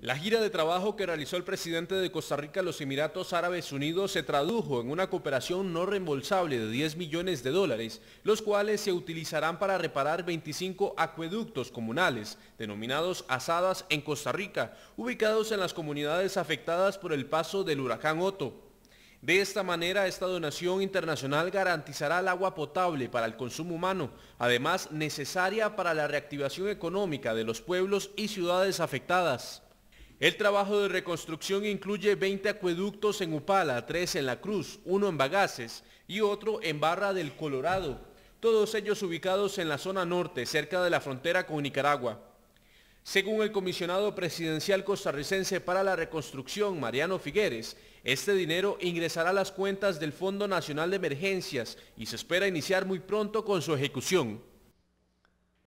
La gira de trabajo que realizó el presidente de Costa Rica a los Emiratos Árabes Unidos se tradujo en una cooperación no reembolsable de 10 millones de dólares, los cuales se utilizarán para reparar 25 acueductos comunales, denominados asadas en Costa Rica, ubicados en las comunidades afectadas por el paso del huracán Otto. De esta manera, esta donación internacional garantizará el agua potable para el consumo humano, además necesaria para la reactivación económica de los pueblos y ciudades afectadas. El trabajo de reconstrucción incluye 20 acueductos en Upala, 3 en La Cruz, uno en Bagaces y otro en Barra del Colorado, todos ellos ubicados en la zona norte, cerca de la frontera con Nicaragua. Según el comisionado presidencial costarricense para la reconstrucción, Mariano Figueres, este dinero ingresará a las cuentas del Fondo Nacional de Emergencias y se espera iniciar muy pronto con su ejecución.